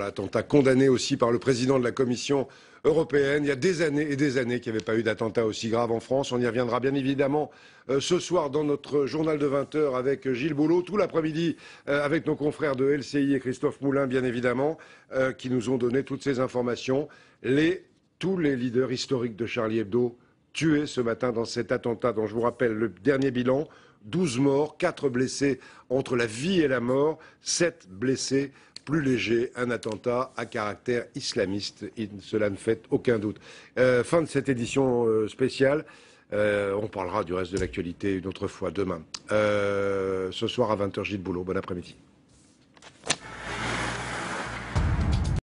L'attentat condamné aussi par le président de la Commission européenne. Il y a des années et des années qu'il n'y avait pas eu d'attentat aussi grave en France. On y reviendra bien évidemment euh, ce soir dans notre journal de 20h avec euh, Gilles Boulot, tout l'après-midi euh, avec nos confrères de LCI et Christophe Moulin, bien évidemment, qui nous ont donné toutes ces informations. Les, tous les leaders historiques de Charlie Hebdo tués ce matin dans cet attentat dont je vous rappelle le dernier bilan. 12 morts, 4 blessés entre la vie et la mort, 7 blessés plus léger, un attentat à caractère islamiste. cela ne fait aucun doute. Euh, fin de cette édition euh, spéciale. Euh, on parlera du reste de l'actualité une autre fois demain. ce soir à 20h, de Boulot. Bon après-midi.